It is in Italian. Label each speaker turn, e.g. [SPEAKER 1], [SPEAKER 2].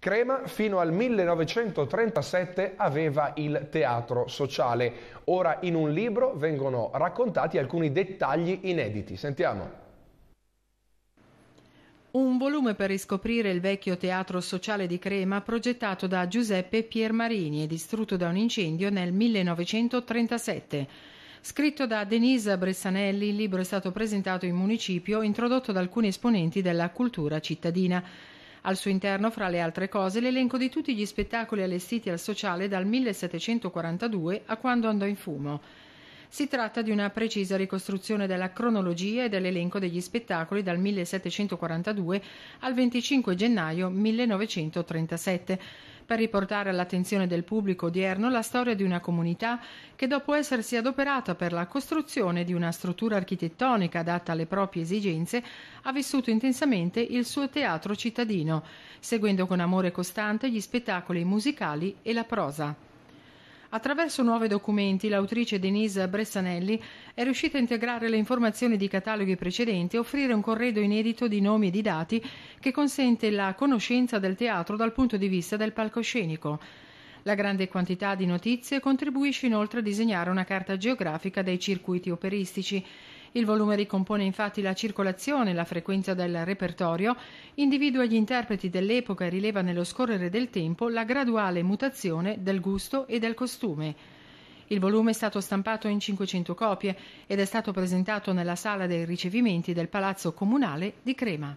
[SPEAKER 1] Crema fino al 1937 aveva il teatro sociale. Ora in un libro vengono raccontati alcuni dettagli inediti. Sentiamo.
[SPEAKER 2] Un volume per riscoprire il vecchio teatro sociale di Crema progettato da Giuseppe Piermarini e distrutto da un incendio nel 1937. Scritto da Denise Bressanelli, il libro è stato presentato in municipio, introdotto da alcuni esponenti della cultura cittadina. Al suo interno, fra le altre cose, l'elenco di tutti gli spettacoli allestiti al sociale dal 1742 a quando andò in fumo. Si tratta di una precisa ricostruzione della cronologia e dell'elenco degli spettacoli dal 1742 al 25 gennaio 1937, per riportare all'attenzione del pubblico odierno la storia di una comunità che dopo essersi adoperata per la costruzione di una struttura architettonica adatta alle proprie esigenze, ha vissuto intensamente il suo teatro cittadino, seguendo con amore costante gli spettacoli musicali e la prosa. Attraverso nuovi documenti, l'autrice Denise Bressanelli è riuscita a integrare le informazioni di cataloghi precedenti e offrire un corredo inedito di nomi e di dati che consente la conoscenza del teatro dal punto di vista del palcoscenico. La grande quantità di notizie contribuisce inoltre a disegnare una carta geografica dei circuiti operistici il volume ricompone infatti la circolazione, e la frequenza del repertorio, individua gli interpreti dell'epoca e rileva nello scorrere del tempo la graduale mutazione del gusto e del costume. Il volume è stato stampato in 500 copie ed è stato presentato nella sala dei ricevimenti del Palazzo Comunale di Crema.